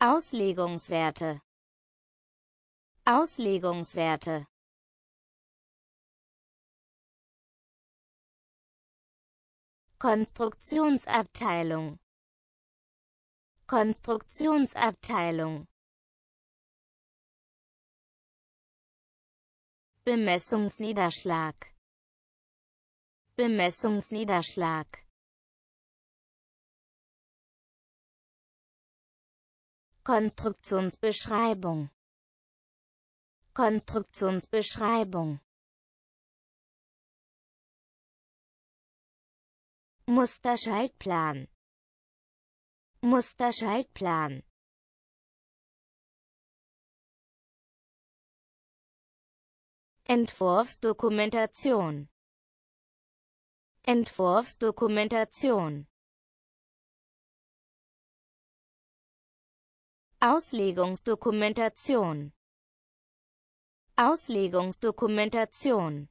Auslegungswerte Auslegungswerte Konstruktionsabteilung Konstruktionsabteilung Bemessungsniederschlag Bemessungsniederschlag Konstruktionsbeschreibung Konstruktionsbeschreibung Musterschaltplan Musterschaltplan Entwurfsdokumentation Entwurfsdokumentation Auslegungsdokumentation Auslegungsdokumentation